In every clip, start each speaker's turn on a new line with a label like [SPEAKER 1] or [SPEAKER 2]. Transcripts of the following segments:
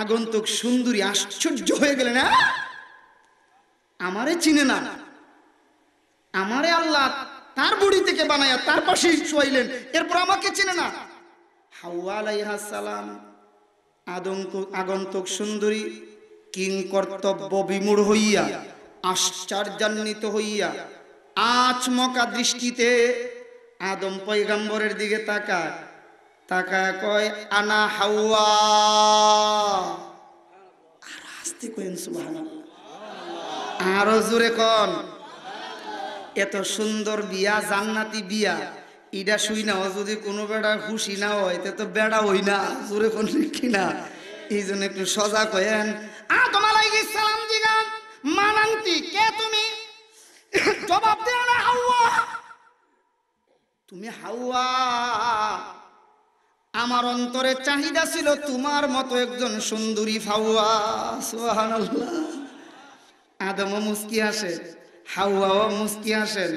[SPEAKER 1] আগন্তুক সুন্দরী আশ্চর্য হয়ে গেলেন আমারে চিনে না আমারে আল্লাহ তার বুড়ি থেকে বানায়া তার পাশে শুয়াইলেন এরপর আমাকে চিনে না হাওয়ালাইহাসালাম আলাইহাসালাম আদঙ্ক আগন্তুক সুন্দরী কিং কর্তব্য বিমূঢ় হইয়া আশ্চর্যান্বিত হইয়া আচমকা দৃষ্টিতে আদম পৈগম্বরের দিকে তাকায় তাকে কয় আনা হাওয়া আর আস্তে কেন সুবহানাল্লাহ আরো জোরে কন এত সুন্দর বিয়া জান্নাতি বিয়া ইডা শুই না যদি কোনো বেড়া খুশি না হয় তে তো বেড়া হই না জোরে কোন কিনা এই জন্য একটু সজাগ হয়েন আ তোমার সালাম দিগান মানান্তি কে তুমি জবাব দেও না হাওয়া তুমি হাওয়া আমার অন্তরে চাহিদা ছিল তোমার মতো একজন সুন্দরী ফাউয়া সুহান আদমও মুস্কি আসে হাওয়াও মুস্কি আসেন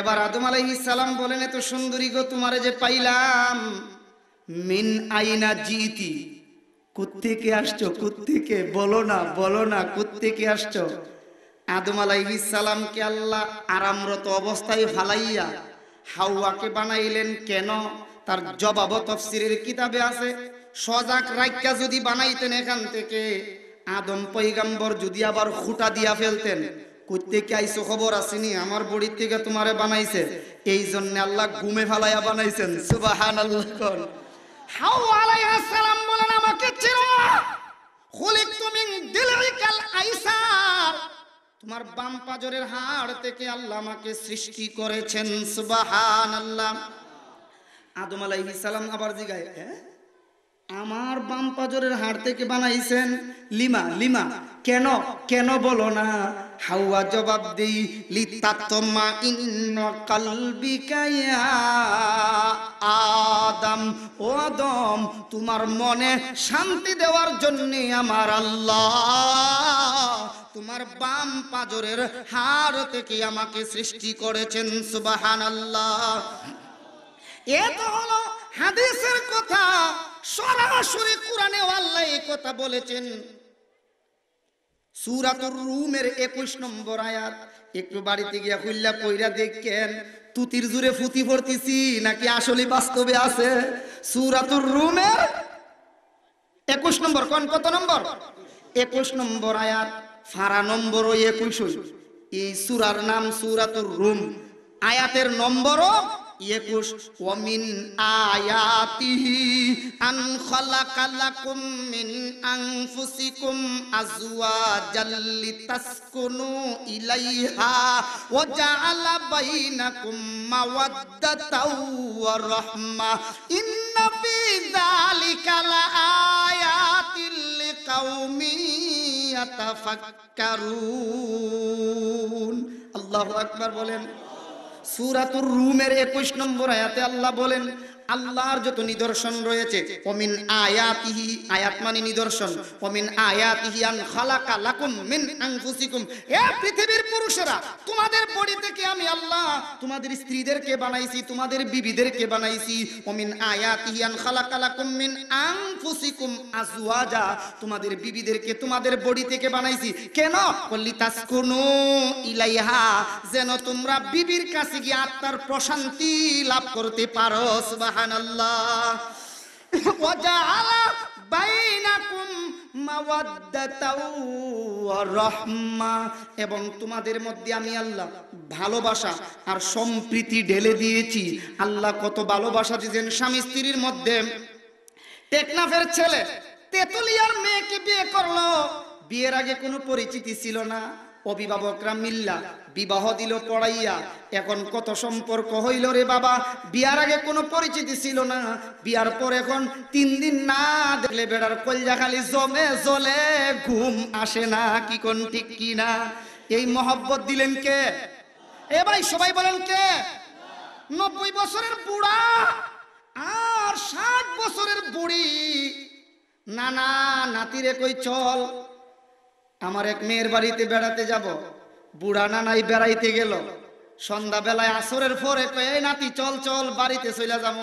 [SPEAKER 1] এবার আদম আলাইহিস সালাম বলেন এত সুন্দরী গো তোমারে যে পাইলাম মিন আইনা জিতি কোত্থেকে আসছো কোত্থেকে বলো না বলো না কোত্থেকে আসছো আদম আলাইহিস সালামকে আল্লাহ আরামরত অবস্থায় ফালাইয়া হাওয়াকে বানাইলেন কেন তার জবাব তফসিরের কিতাবে আছে সজাগ রাইকা যদি বানাইতেন এখান থেকে আদম পৈগাম্বর যদি আবার খুঁটা দিয়া ফেলতেন আমার তোমারে বানাইছে আল্লাহ বানাইছেন সুবাহান আল্লাহ হাউ বলেন আমাকে তুমি তোমার বাম পাজরের হাড় থেকে আল্লাহ আমাকে সৃষ্টি করেছেন সুবাহ আল্লাহ আদম আলাইহি সালাম আবার জিগায় হ্যাঁ আমার বাম পাজরের হাড় থেকে বানাইছেন লিমা লিমা কেন কেন বলো না হাওয়া জবাব দেই লিতাতমা ইন্ন আদম ও আদম তোমার মনে শান্তি দেওয়ার জন্য আমার আল্লাহ তোমার বাম পাজরের হাড় থেকে আমাকে সৃষ্টি করেছেন সুবাহান আল্লাহ এ রুমের একুশ নম্বর তুতির জুড়ে ফুতি পড়তেছি নাকি আসলে বাস্তবে আছে সুরাতুর রুমের একুশ নম্বর কোন কত নম্বর একুশ নম্বর আয়াত ফারা নম্বর ওই একুশ এই সুরার নাম সুরাতুর রুম আয়াতের নম্বরও একুশ ওমিন আয়াতিহি আন খলাকালাকুম মিন আনফুসিকুম আজওয়াজাল লিতাসকুনু ইলাইহা ওয়া জাআলা বাইনাকুম মাওয়াদ্দাতাও ওয়া রাহমা ইন্না ফি যালিকা লাআয়াতিল লিকাউমি ইয়াতাফাক্কারুন আল্লাহু আকবার বলেন সুরাতুর রুমের একুশ নম্বর আয়াতে আল্লাহ বলেন আল্লাহর যত নিদর্শন রয়েছে অমিন আয়াতিহি আয়াত মানে নিদর্শন অমিন আয়াতিহি আন খালাকা লাকুম মিন আনফুসিকুম এ পৃথিবীর পুরুষেরা তোমাদের বডি থেকে আমি আল্লাহ তোমাদের স্ত্রীদেরকে বানাইছি তোমাদের বিবিদেরকে বানাইছি অমিন আয়াতিহি আন খালাকা লাকুম মিন আনফুসিকুম আজওয়াজা তোমাদের বিবিদেরকে তোমাদের বডি থেকে বানাইছি কেন কল্লি তাসকুনু ইলাইহা যেন তোমরা বিবির কাছে গিয়ে আত্মার প্রশান্তি লাভ করতে পারো সুবহান এবং তোমাদের মধ্যে আমি আল্লাহ ভালোবাসা আর সম্প্রীতি ঢেলে দিয়েছি আল্লাহ কত ভালোবাসা দিয়েছেন স্বামী স্ত্রীর মধ্যে টেকনাফের ছেলে তেতুলিয়ার মেয়েকে বিয়ে করলো বিয়ের আগে কোনো পরিচিতি ছিল না অভিভাবকরা মিল্লা বিবাহ দিল পড়াইয়া এখন কত সম্পর্ক হইল রে বাবা বিয়ার আগে কোনো পরিচিতি ছিল না বিয়ার পর এখন তিন দিন না দেখলে বেড়ার কলজা খালি জমে জলে ঘুম আসে না কি কোন ঠিক কি না এই মহব্বত দিলেন কে এ ভাই সবাই বলেন কে নব্বই বছরের বুড়া আর ষাট বছরের বুড়ি না না নাতিরে কই চল আমার এক মেয়ের বাড়িতে বেড়াতে যাব বুড়া নানাই বেড়াইতে গেল সন্ধ্যাবেলায় আসরের পরে এই নাতি চল চল বাড়িতে চলে যাব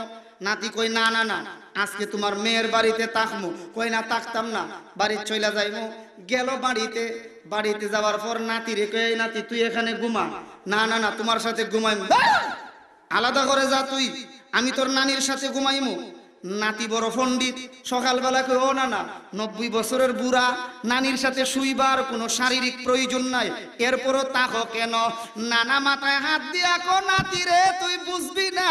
[SPEAKER 1] নাতি কই না না না আজকে তোমার মেয়ের বাড়িতে তাকমু কই না তাকতাম না বাড়িতে চলে যাইমু গেল বাড়িতে বাড়িতে যাওয়ার পর নাতি রে কই নাতি তুই এখানে ঘুমা না না না তোমার সাথে ঘুমাইমু আলাদা করে যা তুই আমি তোর নানির সাথে ঘুমাইমু নাতি বড় পণ্ডিত সকালবেলা কেউ না না নব্বই বছরের বুড়া নানির সাথে শুইবার কোনো শারীরিক প্রয়োজন নাই এরপরও তাহো কেন নানা মাথায় হাত দিয়া কো নাতি রে তুই বুঝবি না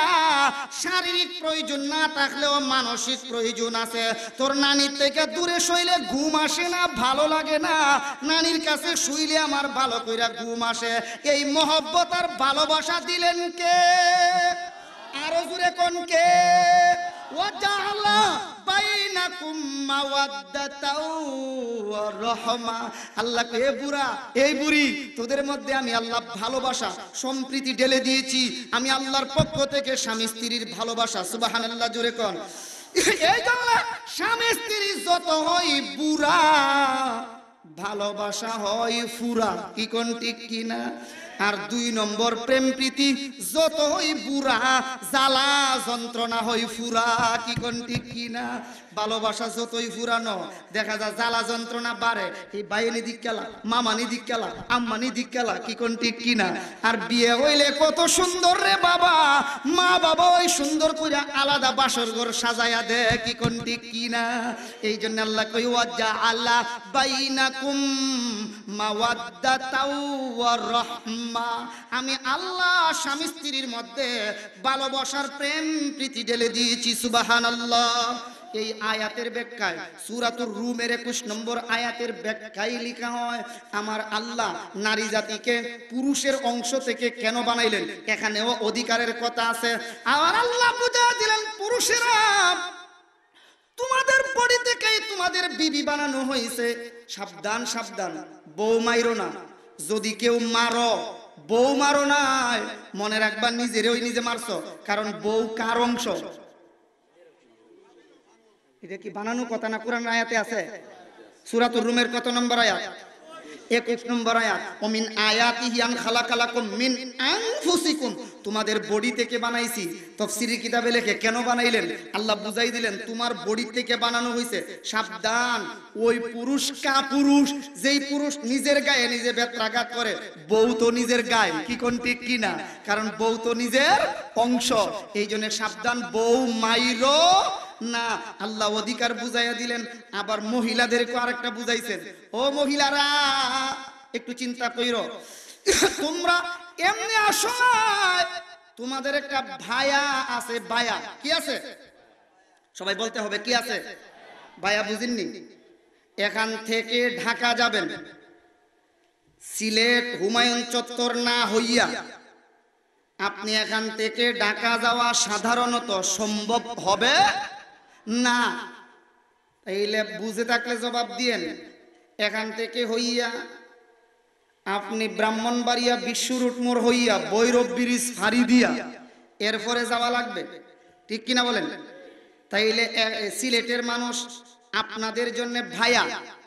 [SPEAKER 1] শারীরিক প্রয়োজন না থাকলেও মানসিক প্রয়োজন আছে তোর নানির থেকে দূরে শইলে ঘুম আসে না ভালো লাগে না নানির কাছে শুইলে আমার ভালো কইরা ঘুম আসে এই মহব্বত আর ভালোবাসা দিলেন কে আরো জুড়ে কোন কে বুড়ি তোদের মধ্যে আমি আল্লাহ ভালোবাসা সম্প্রীতি ঢেলে দিয়েছি আমি আল্লাহর পক্ষ থেকে স্বামী স্ত্রীর ভালোবাসা সুবহানাল্লাহ জোরে কোন এই স্বামী স্ত্রী যত হই বুড়া ভালোবাসা হয় ফুরা কি কোন ঠিক কিনা আর দুই নম্বর প্রেম প্রীতি হই বুড়া জ্বালা যন্ত্রণা হই ফুরা কি কোনটি কিনা ভালোবাসা যতই ফুরানো দেখা যায় জ্বালা যন্ত্রণা বাড়ে এই বাইনি দিক খেলা মামানি দিক খেলা আম্মানি দিক খেলা কি কোন ঠিক কিনা আর বিয়ে হইলে কত সুন্দর রে বাবা মা বাবা ওই সুন্দর করে আলাদা বাসর ঘর সাজায়া দে কি কোন ঠিক কিনা এই জন্য আল্লাহ কই ওয়াজ্জা আল্লাহ বাইনাকুম মাওয়াদ্দাতাও ওয়া রাহমা আমি আল্লাহ স্বামী স্ত্রীর মধ্যে ভালোবাসার প্রেম প্রীতি ঢেলে দিয়েছি সুবাহান আল্লাহ এই আয়াতের ব্যাখ্যায় সুরাতুর রুমের একুশ নম্বর আয়াতের ব্যাখ্যায় লেখা হয় আমার আল্লাহ নারী জাতিকে পুরুষের অংশ থেকে কেন বানাইলেন এখানেও অধিকারের কথা আছে আমার আল্লাহ বুঝা দিলেন পুরুষেরা তোমাদের বডি থেকেই তোমাদের বিবি বানানো হয়েছে সাবধান সাবধান বউ মাইরো না যদি কেউ মারো বউ মারো নাই মনে রাখবা নিজেরই নিজে মারছ কারণ বউ কার অংশ এটা কি বানানো কথা না কোরআন আয়াতে আছে সুরাতুর রুমের কত নম্বর আয়াত একুশ নম্বর আয়াত আয়াতি খালা মিন আংফুসিকুম তোমাদের বডি থেকে বানাইছি তফসিরি কিতাবে লেখে কেন বানাইলেন আল্লাহ বুঝাই দিলেন তোমার বডি থেকে বানানো হয়েছে সাবধান ওই পুরুষ কা পুরুষ যেই পুরুষ নিজের গায়ে নিজে করে বউ তো নিজের গায়ে কি কোন ঠিক কি না কারণ বউ তো নিজের অংশ এই জন্য সাবধান বউ মাইরো না আল্লাহ অধিকার বুঝাইয়া দিলেন আবার মহিলাদেরকে আরেকটা বুঝাইছেন ও মহিলারা একটু চিন্তা কইর তোমরা এমনি আসো তোমাদের একটা ভায়া আছে বায়া কি আছে সবাই বলতে হবে কি আছে ভায়া বুঝেননি এখান থেকে ঢাকা যাবেন সিলেট হুমায়ুন চত্বর না হইয়া আপনি এখান থেকে ঢাকা যাওয়া সাধারণত সম্ভব হবে না তাইলে বুঝে থাকলে জবাব দিয়েন এখান থেকে হইয়া আপনি ব্রাহ্মণবাড়িয়া বিশ্ব রুটমোর হইয়া বৈরব ব্রিজ ফাড়ি দিয়া এরপরে যাওয়া লাগবে ঠিক কিনা বলেন তাইলে সিলেটের মানুষ আপনাদের জন্য ভায়া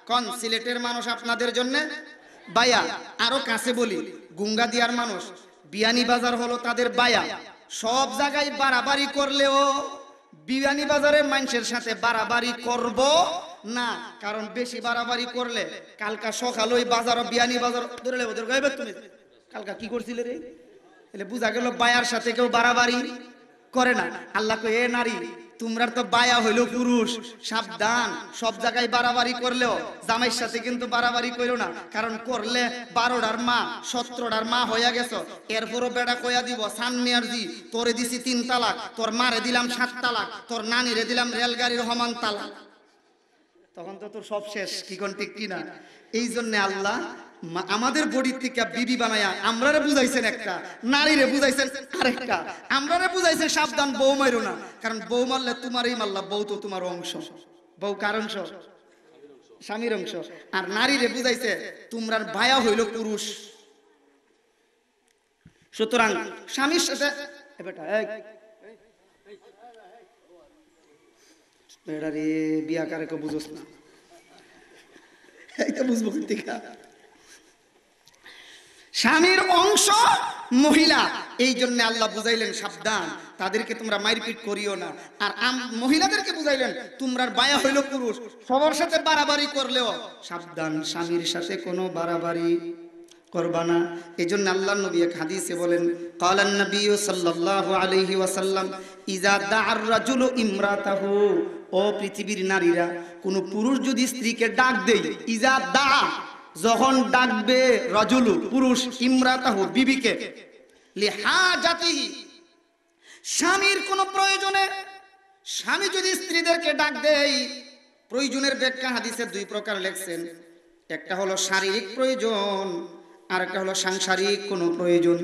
[SPEAKER 1] কন সিলেটের মানুষ আপনাদের জন্য বায়া আরো কাছে বলি গুঙ্গা দিয়ার মানুষ বিয়ানি বাজার হলো তাদের বায়া সব জায়গায় বাড়াবাড়ি করলেও বিরিয়ানি বাজারে মানুষের সাথে বাড়াবাড়ি করব না কারণ বেশি বাড়াবাড়ি করলে কালকা সকাল ওই বাজার বিরিয়ানি বাজার ধরে লেবো ধরে গাইবে তুমি কালকা কি করছিলে রে তাহলে বুঝা গেল বায়ার সাথে কেউ বাড়াবাড়ি করে না আল্লাহ এ নারী তোমরা তো বায়া হইলো পুরুষ সাবধান সব জায়গায় বাড়াবাড়ি করলেও জামাইয়ের সাথে কিন্তু বাড়াবাড়ি করো না কারণ করলে বারোটার মা সতেরোটার মা হইয়া গেছ এরপরও বেড়া কয়া দিব সানমিয়ার জি তোরে দিছি তিন তালাক তোর মারে দিলাম সাত তালাক তোর নানি রে দিলাম রেলগাড়ির হমান তালাক তখন তো তোর সব শেষ কি কোন ঠিক কিনা এই জন্য আল্লাহ আমাদের বডির থেকে বিবি বানায়া রে বুঝাইছেন একটা নারীরে বুঝাইছেন আরেকটা রে বুঝাইছেন সাবধান বউ মারো না কারণ বউ মারলে তোমারই মারলা বউ তো তোমার অংশ বউ কার অংশ স্বামীর অংশ আর নারীরে বুঝাইছে তোমরার ভায়া হইল পুরুষ সুতরাং স্বামীর সাথে বেটা বিয়া কারে বুঝোস না তো বুঝবো কিন্তু স্বামীর অংশ মহিলা এই জন্য আল্লাহ বুঝাইলেন সাবধান তাদেরকে তোমরা মারপিট করিও না আর মহিলাদেরকে বুঝাইলেন তোমরা বায়া হইল পুরুষ সবার সাথে বাড়াবাড়ি করলেও সাবধান স্বামীর সাথে কোনো বাড়াবাড়ি করবা না এই জন্য আল্লাহ নবী এক হাদিসে বলেন কালান নবী সাল্লাল্লাহু আলাইহি ওয়াসাল্লাম ইজা দাআর রাজুলু ইমরাতাহু ও পৃথিবীর নারীরা কোনো পুরুষ যদি স্ত্রীকে ডাক দেয় ইজা দা যখন ডাকবে রজুলু পুরুষ ইমরাতাহ বিবিকে লিহা জাতি স্বামীর কোনো প্রয়োজনে স্বামী যদি স্ত্রীদেরকে ডাক দেয় প্রয়োজনের ব্যাখ্যা হাদিসের দুই প্রকার লেখছেন একটা হলো শারীরিক প্রয়োজন আর একটা হলো সাংসারিক কোনো প্রয়োজন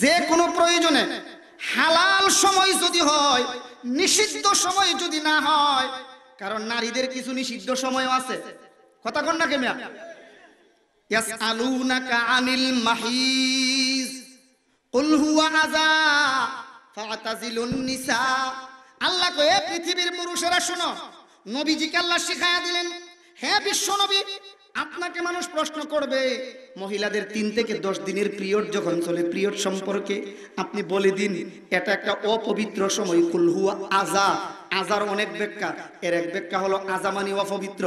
[SPEAKER 1] যে কোনো প্রয়োজনে হালাল সময় যদি হয় নিষিদ্ধ সময় যদি না হয় কারণ নারীদের কিছু নিষিদ্ধ সময়ও আছে কথা কন না কেমন يسألونك عن المحيز قل هو عذا فاعتزل النساء আল্লাহ কয়ে পৃথিবীর পুরুষেরা শোনো নবীজিকে আল্লাহ শিখাইয়া দিলেন হ্যাঁ বিশ্ব নবী আপনাকে মানুষ প্রশ্ন করবে মহিলাদের তিন থেকে দশ দিনের প্রিয়ড যখন চলে প্রিয়ড সম্পর্কে আপনি বলে দিন এটা একটা অপবিত্র সময় কুলহুয়া আজা আজার অনেক ব্যাখ্যা এর এক ব্যাখ্যা হলো আজামানি অপবিত্র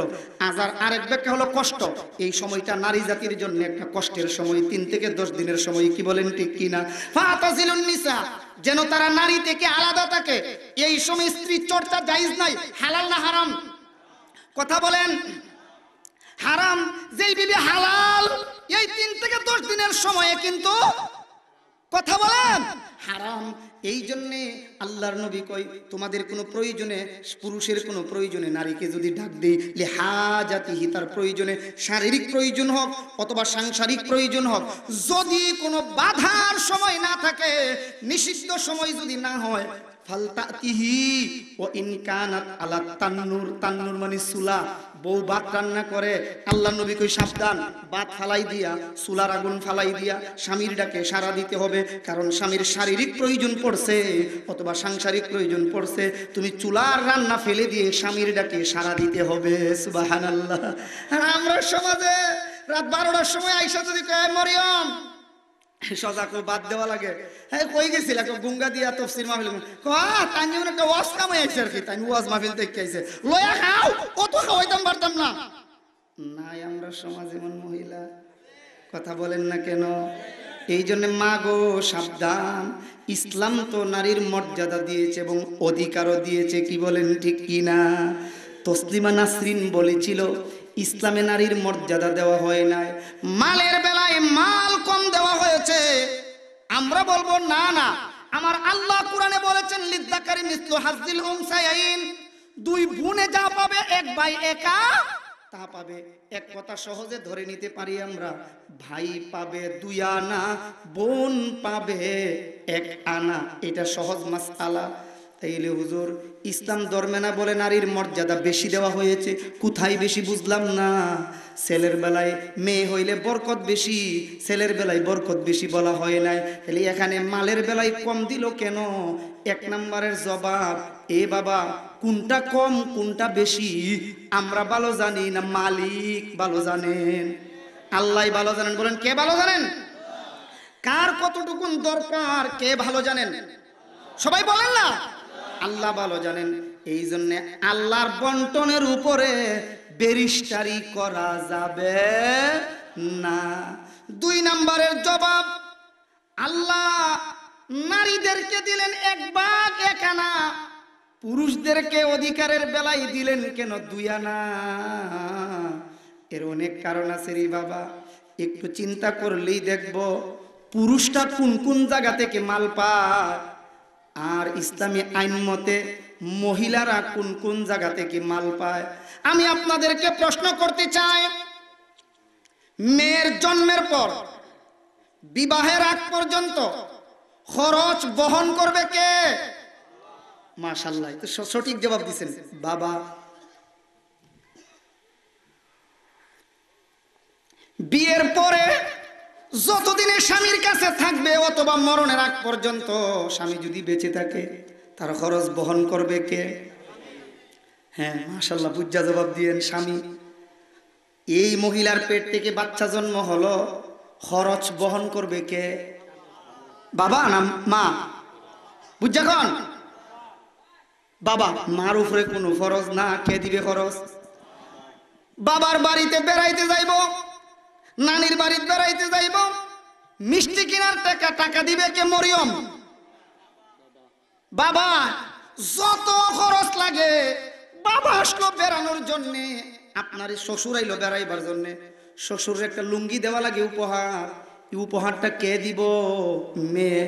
[SPEAKER 1] আজার আর এক ব্যাখ্যা হলো কষ্ট এই সময়টা নারী জাতির জন্য একটা কষ্টের সময় তিন থেকে দশ দিনের সময় কি বলেন ঠিক কি না নিসা যেন তারা নারী থেকে আলাদা থাকে এই সময় স্ত্রী চর্চা জাইজ নাই হালাল না হারাম কথা বলেন হারাম যেই বিবি হালাল এই তিন থেকে দশ দিনের সময়ে কিন্তু কথা বলেন হারাম এই জন্যে আল্লাহর নবী কই তোমাদের কোনো প্রয়োজনে পুরুষের কোনো প্রয়োজনে নারীকে যদি ডাক দেই লে হা তার প্রয়োজনে শারীরিক প্রয়োজন হোক অথবা সাংসারিক প্রয়োজন হোক যদি কোনো বাধার সময় না থাকে নিষিদ্ধ সময় যদি না হয় ফালতাতিহি ও ইনকানাত আলা তান্নুর তান্নুর মানে সুলা বউ ভাত রান্না করে আল্লাহ নবী কই সাবধান ভাত ফালাই দিয়া চুলার আগুন ফালাই দিয়া স্বামীর ডাকে সারা দিতে হবে কারণ স্বামীর শারীরিক প্রয়োজন পড়ছে অথবা সাংসারিক প্রয়োজন পড়ছে তুমি চুলার রান্না ফেলে দিয়ে স্বামীর ডাকে সারা দিতে হবে সুবাহান আল্লাহ আমরা সমাজে রাত বারোটার সময় আইসা যদি কয় মরিয়ম বাদ দেওয়া লাগে হ্যাঁ কই দিয়া তাই একটা আর কি তাই দেখতে না আমরা মহিলা কথা বলেন না কেন এই জন্য মা গো সাবধান ইসলাম তো নারীর মর্যাদা দিয়েছে এবং অধিকারও দিয়েছে কি বলেন ঠিক কিনা তসলিমা নাসরিন বলেছিল ইসলামে নারীর মর্যাদা দেওয়া হয় নাই মালের বেলায় মাল কম দেওয়া হয়েছে আমরা বলবো না না আমার আল্লাহ কোরআনে বলেছেন লিদ্দাকারি মিসল হাজিল হুমসাইন দুই বোনে যা পাবে এক ভাই একা তা পাবে এক কথা সহজে ধরে নিতে পারি আমরা ভাই পাবে দুই আনা বোন পাবে এক আনা এটা সহজ মাস আলা তাইলে হুজুর ইসলাম ধর্মে না বলে নারীর মর্যাদা বেশি দেওয়া হয়েছে কোথায় বেশি বুঝলাম না ছেলের বেলায় মেয়ে হইলে বরকত বেশি ছেলের বেলায় বরকত বেশি বলা হয় নাই তাহলে এখানে মালের বেলায় কম দিল কেন এক নম্বরের জবাব এ বাবা কোনটা কম কোনটা বেশি আমরা ভালো জানি না মালিক ভালো জানেন আল্লাহ ভালো জানেন বলেন কে ভালো জানেন কার কতটুকুন দরকার কে ভালো জানেন সবাই বলেন না আল্লাহ ভালো জানেন এই জন্য আল্লাহর বন্টনের উপরে বেরিস্টারি করা যাবে না দুই নম্বরের জবাব আল্লাহ নারীদেরকে দিলেন এক বাঘ এক আনা পুরুষদেরকে অধিকারের বেলায় দিলেন কেন দুই আনা এর অনেক কারণ আছে রে বাবা একটু চিন্তা করলেই দেখব পুরুষটা কোন কোন জায়গা থেকে মাল পায় আর ইসলামী আইন মতে মহিলারা কোন কোন জায়গা থেকে মাল পায় আমি আপনাদেরকে প্রশ্ন করতে চাই মেয়ের জন্মের পর বিবাহের আগ পর্যন্ত খরচ বহন করবে কে মাশাল্লাহ তো সঠিক জবাব দিচ্ছেন বাবা বিয়ের পরে যতদিনে স্বামীর কাছে থাকবে অথবা মরণের আগ পর্যন্ত স্বামী যদি বেঁচে থাকে তার খরচ বহন করবে কে হ্যাঁ মাসাল্লাহ বুজ্জা জবাব দিয়েন স্বামী এই মহিলার পেট থেকে বাচ্চা জন্ম হলো খরচ বহন করবে কে বাবা না মা কন বাবা মার উপরে কোনো খরচ না কে দিবে খরচ বাবার বাড়িতে বেড়াইতে যাইব নানির বাড়ি বেড়াইতে যাইব মিষ্টি কিনার টাকা টাকা দিবে কে মরিয়ম বাবা যত খরচ লাগে বাবা আসলো বেড়ানোর জন্যে আপনার শ্বশুর আইলো বেড়াইবার জন্যে শ্বশুরের একটা লুঙ্গি দেওয়া লাগে উপহার উপহারটা কে দিব মেয়ে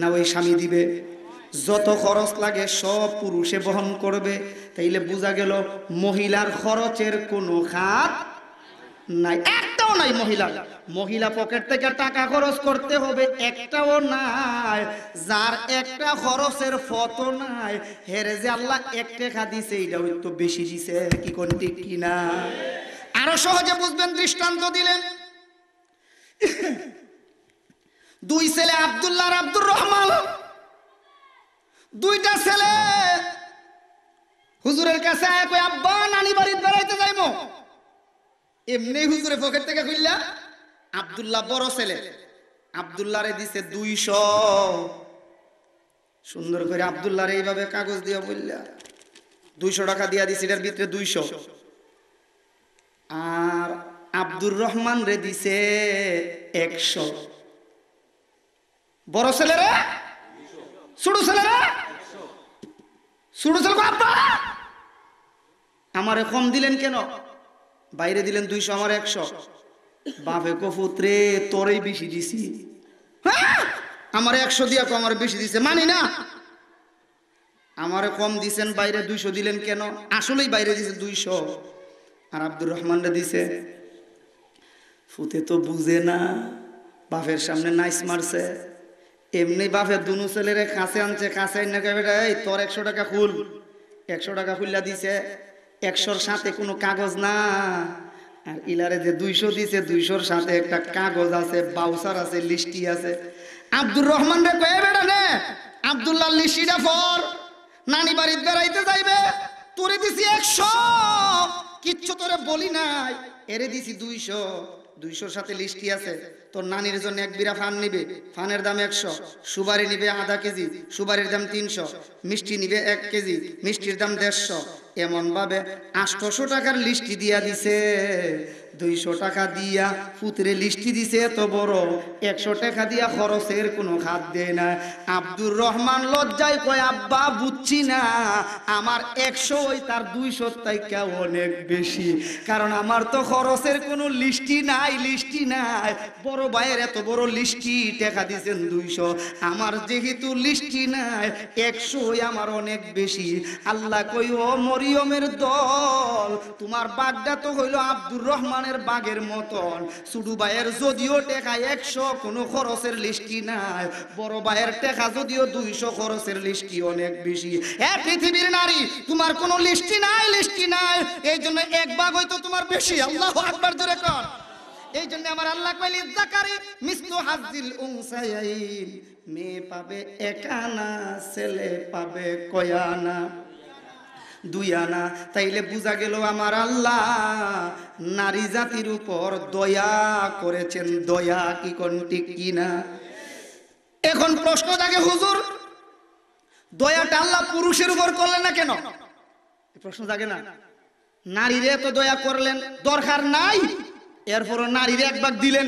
[SPEAKER 1] না ওই স্বামী দিবে যত খরচ লাগে সব পুরুষে বহন করবে তাইলে বোঝা গেল মহিলার খরচের কোনো খাত নাই একটাও নাই মহিলা মহিলা পকেট থেকে টাকা খরচ করতে হবে একটাও নাই যার একটা খরচের ফত নাই হেরে যে আল্লাহ একটা টেকা দিছে এটা তো বেশি দিছে কি ঠিক কি না আরো সহজে বুঝবেন দৃষ্টান্ত দিলেন দুই ছেলে আবদুল্লাহ আব্দুর রহমান দুইটা ছেলে হুজুরের কাছে আব্বা নানি বাড়ির বেড়াইতে যাইবো এমনি হুজুরে পকেট থেকে খুললা আব্দুল্লাহ বড় ছেলে আব্দুল্লাহ রে দিছে দুইশো সুন্দর করে আবদুল্লাহ রে এইভাবে কাগজ দিয়া বললা দুইশো টাকা দিয়া দিছে এটার ভিতরে দুইশো আর আব্দুর রহমান রে দিছে একশো বড় ছেলেরা ছোট ছেলেরা ছোট ছেলে আমারে কম দিলেন কেন বাইরে দিলেন দুইশো আমার একশো বাপে কফুত রে তোরেই বেশি দিছি হ্যাঁ? আমার একশো দিয়া কম আমার বেশি দিছে মানি না আমারে কম দিছেন বাইরে দুইশো দিলেন কেন আসলেই বাইরে দিছে দুইশো আর আব্দুর রহমানরা দিছে ফুতে তো বুঝে না বাপের সামনে নাইস মারছে এমনি বাপের দুনু ছেলেরে কাছে আনছে কাছে আনছে এই তোর একশো টাকা খুল একশো টাকা খুললা দিছে একশোর সাথে কোনো কাগজ না আর ইলারে যে দুইশো দিছে দুইশোর সাথে একটা কাগজ আছে বাউসার আছে লিস্টি আছে আব্দুর রহমান রে কয়ে বেড়া রে আবদুল্লাহ লিস্টিটা ফর নানি বাড়ির বেড়াইতে যাইবে তোরে দিছি একশো কিচ্ছু তোরে বলি নাই এরে দিছি দুইশো দুইশোর সাথে লিস্টি আছে তোর নানির জন্য এক বিরা ফান নিবে ফানের দাম একশো সুবারি নিবে আধা কেজি সুবারির দাম তিনশো মিষ্টি নিবে এক কেজি মিষ্টির দাম দেড়শো এমনভাবে আটশোশো টাকার লিস্টি দিয়া দিছে দুইশো টাকা দিয়া পুত্রে লিস্টি দিছে এত বড় একশো টাকা দিয়া খরচের কোনো খাদ দেয় না আব্দুর রহমান লজ্জায় কয় আব্বা বুঝছি না আমার একশো তার দুইশো তাইকা অনেক বেশি কারণ আমার তো খরচের কোনো লিস্টি নাই লিস্টি নাই বড় ভাইয়ের এত বড় লিস্টি টাকা দিছেন দুইশো আমার যেহেতু লিস্টি নাই একশো আমার অনেক বেশি আল্লাহ কই ও মরিয়মের দল তোমার বাগদা তো হইল আব্দুর রহমান কোরআনের বাঘের মতন সুডু ভাইয়ের যদিও টেকা একশো কোনো খরচের লিস্টি নাই বড় ভাইয়ের টেকা যদিও দুইশো খরচের লিস্টি অনেক বেশি এ পৃথিবীর নারী তোমার কোনো লিস্টি নাই লিস্টি নাই এই জন্য এক বাঘ হয়তো তোমার বেশি আল্লাহ আকবার জোরে কর এই জন্য আমার আল্লাহ কইলি জাকারি মিসলু হাজিল উংসাইন মেয়ে পাবে একানা ছেলে পাবে কয়ানা দুই আনা তাইলে বোঝা গেল আমার আল্লাহ নারী জাতির উপর দয়া করেছেন দয়া কি কন্টি কিনা এখন প্রশ্ন থাকে হুজুর দয়াটা আল্লাহ পুরুষের উপর করলেন না কেন প্রশ্ন থাকে না নারীর তো দয়া করলেন দরকার নাই এরপরও নারীর একবার দিলেন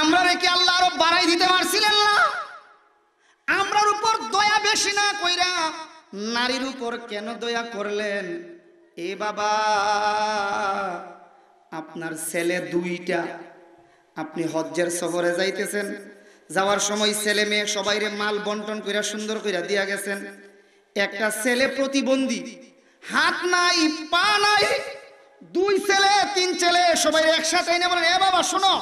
[SPEAKER 1] আমরা কি আল্লাহ আরো বাড়াই দিতে পারছিলেন না আমরার উপর দয়া বেশি না কইরা নারীর উপর কেন দয়া করলেন এ বাবা আপনার ছেলে দুইটা আপনি হজ্জের সফরে যাইতেছেন যাওয়ার সময় ছেলে মেয়ে সবাইরে মাল বন্টন কইরা সুন্দর কইরা দিয়া গেছেন একটা ছেলে প্রতিবন্ধী হাত নাই পা নাই দুই ছেলে তিন ছেলে সবাই একসাথে এনে বলেন এ বাবা শোনো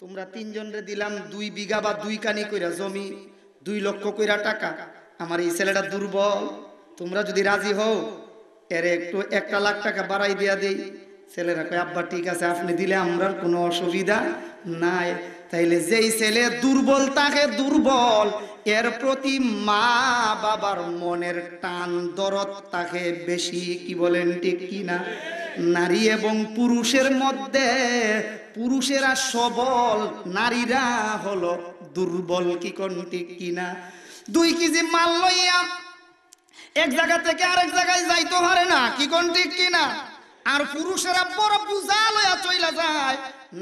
[SPEAKER 1] তোমরা তিনজনরে দিলাম দুই বিঘা বা দুই কানি কইরা জমি দুই লক্ষ কইরা টাকা আমার এই ছেলেটা দুর্বল তোমরা যদি রাজি হও এর একটু একটা লাখ টাকা বাড়াই দিয়া দিই ছেলেরা কয় আব্বা ঠিক আছে আপনি দিলে আমরা কোনো অসুবিধা নাই তাইলে যেই ছেলে দুর্বল তাকে দুর্বল এর প্রতি মা বাবার মনের টান দরদ তাকে বেশি কি বলেন ঠিক কিনা নারী এবং পুরুষের মধ্যে পুরুষেরা সবল নারীরা হলো দুর্বল কি কোন ঠিক কিনা দুই কেজি মাল লইয়া এক জায়গা থেকে আরেক জায়গায় যাইতে পারে না কি কোন ঠিক কিনা আর পুরুষেরা বড় পূজা লইয়া চইলা যায়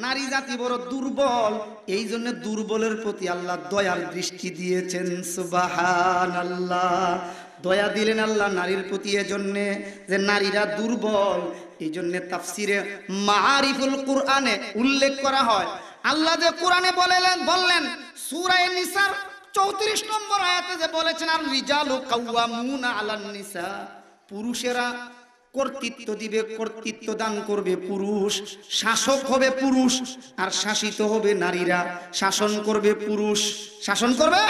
[SPEAKER 1] নারী জাতি বড় দুর্বল এই জন্য দুর্বলের প্রতি আল্লাহ দয়ার দৃষ্টি দিয়েছেন সুবাহান আল্লাহ দয়া দিলেন আল্লাহ নারীর প্রতি এজন্যে যে নারীরা দুর্বল এই জন্যে তাফসিরে মারিফুল কুরআনে উল্লেখ করা হয় আল্লাহ যে কোরআনে বলেলেন বললেন সুরায় নিসার চৌত্রিশ নম্বর আয়াতে যে বলেছেন আর ও কাউয়ামুনা আলান আলান্নিসা পুরুষেরা কর্তৃত্ব দিবে কর্তৃত্ব দান করবে পুরুষ শাসক হবে পুরুষ আর শাসিত হবে নারীরা শাসন করবে পুরুষ শাসন করবে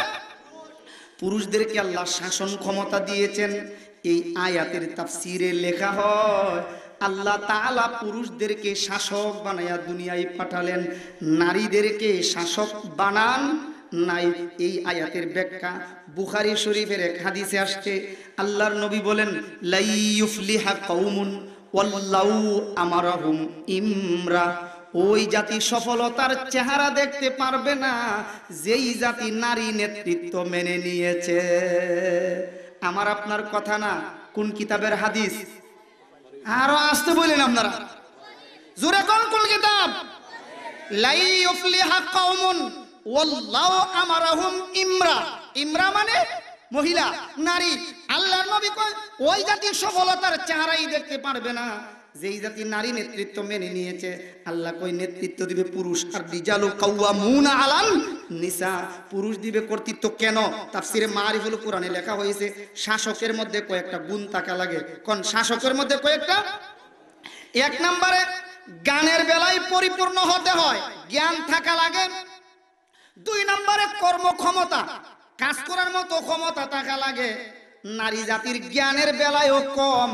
[SPEAKER 1] পুরুষদেরকে আল্লাহ শাসন ক্ষমতা দিয়েছেন এই আয়াতের তাফসিরে লেখা হয় আল্লাহ তালা পুরুষদেরকে শাসক বানায়া দুনিয়ায় পাঠালেন নারীদেরকে শাসক বানান নাই এই আয়াতের ব্যাখ্যা বুখারি শরীফের এক হাদিসে আসছে আল্লাহর নবী বলেন লাইফলিহা কৌমুন ওয়াল্লাউ আমারহুম ইমরা ওই জাতি সফলতার চেহারা দেখতে পারবে না যেই জাতি নারী নেতৃত্ব মেনে নিয়েছে আমার আপনার কথা না কোন কিতাবের হাদিস আরো আসতে বলেন আপনারা জোরে কোন কোন কিতাব লাই ইউফলিহা ইমরা ইমরা মানে মহিলা নারী ওই জাতির সফলতার দেখতে পারবে না জাতি নারী নেতৃত্ব মেনে নিয়েছে আল্লাহ কই নেতৃত্ব দিবে পুরুষ আর পুরুষ দিবে কর্তৃত্ব কেন তাফসিরে হলো কোরআনে লেখা হয়েছে শাসকের মধ্যে কয়েকটা গুণ তাকা লাগে কোন শাসকের মধ্যে কয়েকটা এক নম্বরে গানের বেলায় পরিপূর্ণ হতে হয় জ্ঞান থাকা লাগে দুই নম্বরে কর্মক্ষমতা কাজ করার মতো ক্ষমতা থাকা লাগে নারী জাতির জ্ঞানের বেলায়ও কম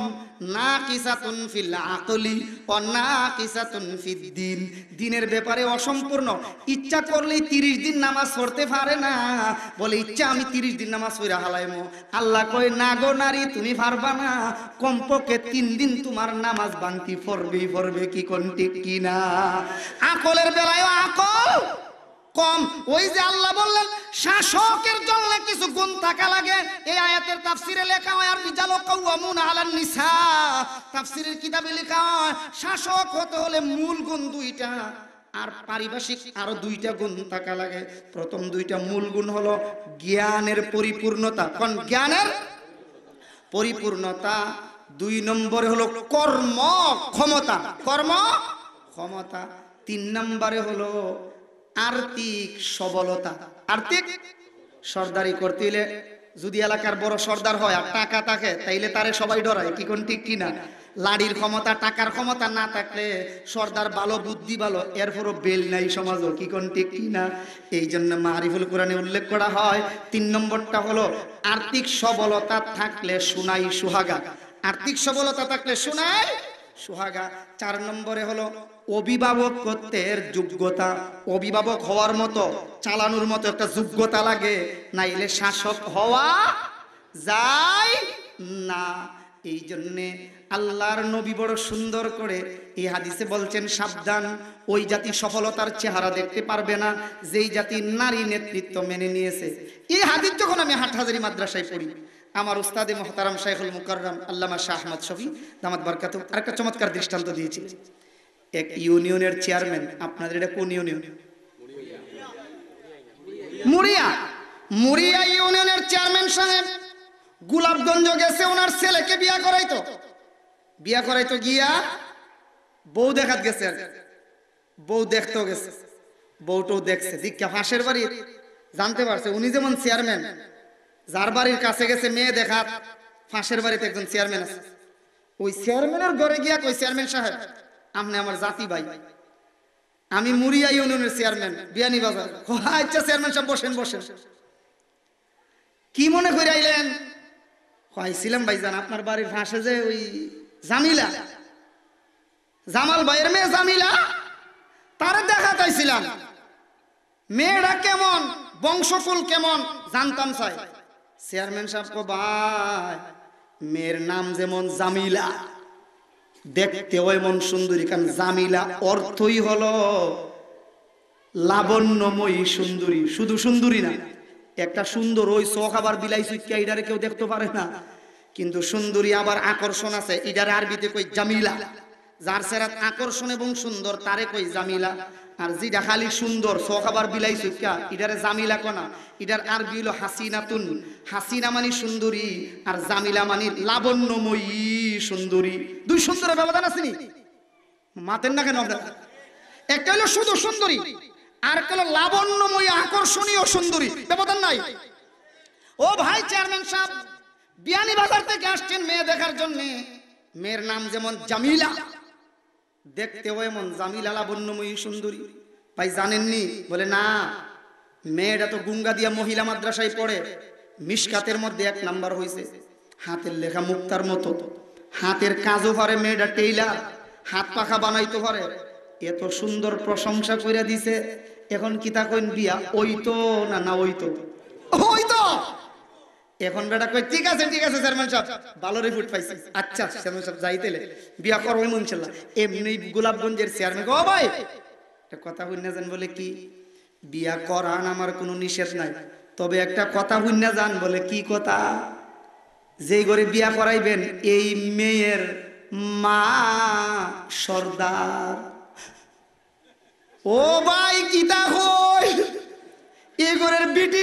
[SPEAKER 1] না কিসাতুন ফিল আকলি ও না কিসাতুন ফিল দিন দিনের ব্যাপারে অসম্পূর্ণ ইচ্ছা করলেই তিরিশ দিন নামাজ পড়তে পারে না বলে ইচ্ছা আমি তিরিশ দিন নামাজ পড়া হালাইম আল্লাহ কয় না গো নারী তুমি পারবা না কমপক্ষে তিন দিন তোমার নামাজ বাংতি পড়বেই পড়বে কি কোনটি কি না আকলের বেলায়ও আকল কম ওই যে আল্লাহ বললেন শাসকের জন্য কিছু গুণ থাকা লাগে এই আয়াতের তাফসিরে লেখা হয় আর রিজাল আলান নিসা তাফসিরের কিতাবে লেখা হয় শাসক হতে হলে মূল গুণ দুইটা আর পারিভাষিক আরো দুইটা গুণ থাকা লাগে প্রথম দুইটা মূল গুণ হলো জ্ঞানের পরিপূর্ণতা কোন জ্ঞানের পরিপূর্ণতা দুই নম্বরে হলো কর্ম ক্ষমতা কর্ম ক্ষমতা তিন নম্বরে হলো আর্থিক সবলতা আর্থিক সর্দারি করতে হলে যদি এলাকার বড় সর্দার হয় আর টাকা থাকে তাইলে তারে সবাই ডরায় কি কোন ঠিক কিনা লাড়ির ক্ষমতা টাকার ক্ষমতা না থাকলে সর্দার ভালো বুদ্ধি ভালো এরপরও বেল নাই সমাজ কি কোন ঠিক কিনা এই জন্য মারিফুল কোরআনে উল্লেখ করা হয় তিন নম্বরটা হলো আর্থিক সবলতা থাকলে সোনাই সুহাগা আর্থিক সবলতা থাকলে সোনায় সোহাগা চার নম্বরে হলো অভিভাবকত্বের যোগ্যতা অভিভাবক হওয়ার মতো চালানোর মতো একটা যোগ্যতা লাগে নাইলে শাসক হওয়া যায় না এই জন্যে আল্লাহর নবী বড় সুন্দর করে এই হাদিসে বলছেন সাবধান ওই জাতি সফলতার চেহারা দেখতে পারবে না যেই জাতি নারী নেতৃত্ব মেনে নিয়েছে এই হাদিস যখন আমি হাটহাজারি মাদ্রাসায় পড়ি আমার উস্তাদে মহতারাম শাহুল মুকাররাম আল্লামা শাহ আহমদ শফি দামাত বরকাত একটা চমৎকার দৃষ্টান্ত দিয়েছি এক ইউনিয়নের চেয়ারম্যান আপনাদের এটা কোন ইউনিয়ন মুড়িয়া মুড়িয়া ইউনিয়নের চেয়ারম্যান সাহেব গোলাপগঞ্জ গেছে ওনার ছেলেকে বিয়া করাইতো বিয়া করাইতো গিয়া বউ দেখাত গেছে বউ দেখতেও গেছে বউটাও দেখছে দীক্ষা ফাঁসের বাড়ি জানতে পারছে উনি যেমন চেয়ারম্যান যার বাড়ির কাছে গেছে মেয়ে দেখা ফাঁসের বাড়িতে একজন চেয়ারম্যান আছে ওই চেয়ারম্যানের ঘরে গিয়া কই চেয়ারম্যান সাহেব আপনি আমার জাতি ভাই আমি মুড়িয়া ইউনিয়নের চেয়ারম্যান বিয়ানি বাজার আচ্ছা চেয়ারম্যান সাহেব বসেন বসেন কি মনে করে আইলেন ভাই জান আপনার বাড়ির ফাঁসে যে ওই জামিলা জামাল ভাইয়ের মেয়ে জামিলা তার দেখা চাইছিলাম মেয়েরা কেমন বংশফুল কেমন জানতাম চাই চেয়ারম্যান সাহেব কো ভাই মেয়ের নাম যেমন জামিলা দেখতে এমন সুন্দরী কারণ জামিলা অর্থই হলো লাবণ্যময়ী সুন্দরী শুধু সুন্দরী না একটা সুন্দর ওই চোখ আবার বিলাই সুইকা ইডারে কেউ দেখতে পারে না কিন্তু সুন্দরী আবার আকর্ষণ আছে ইডারে আরবিতে কই জামিলা যার সেরা আকর্ষণ এবং সুন্দর তারে কই জামিলা আর যে দেখালি সুন্দর আবার বিলাই সুখা ইটারে জামিলা কনা ইটার আরবি হলো তুন হাসিনা মানি সুন্দরী আর জামিলা মানি লাবণ্যময়ী সুন্দরী দুই সুন্দরের ব্যবধান নি মাতেন না কেন আপনারা একটা হলো শুধু সুন্দরী আর কেন হলো লাবণ্যময়ী আকর্ষণীয় সুন্দরী ব্যবধান নাই ও ভাই চেয়ারম্যান সাহেব বিয়ানি বাজার থেকে আসছেন মেয়ে দেখার জন্য মেয়ের নাম যেমন জামিলা দেখতেও এমন জামিলালা বন্যময়ী সুন্দরী ভাই জানেননি বলে না মেয়েটা তো গুঙ্গা দিয়া মহিলা মাদ্রাসায় পড়ে মিসকাতের মধ্যে এক নাম্বার হয়েছে হাতের লেখা মুক্তার মতো হাতের কাজও পারে মেয়েটা টেইলা হাত পাখা বানাইতে পারে এত সুন্দর প্রশংসা করে দিছে এখন কি তা কইন বিয়া ওই তো না না ওই তো ওই তো এখন বেটা কই ঠিক আছে ঠিক আছে চেয়ারম্যান সাহেব ভালো রিপোর্ট পাইছি আচ্ছা চেয়ারম্যান সাহেব যাইতেলে বিয়া করবো ইনশাল্লাহ এমনি গোলাপগঞ্জের চেয়ারম্যান ও ভাই কথা শুনে জান বলে কি বিয়া করান আমার কোনো নিষেধ নাই তবে একটা কথা না যান বলে কি কথা যেই ঘরে বিয়া করাইবেন এই মেয়ের মা সর্দার ও ভাই কিতা হই ইগরের বিটি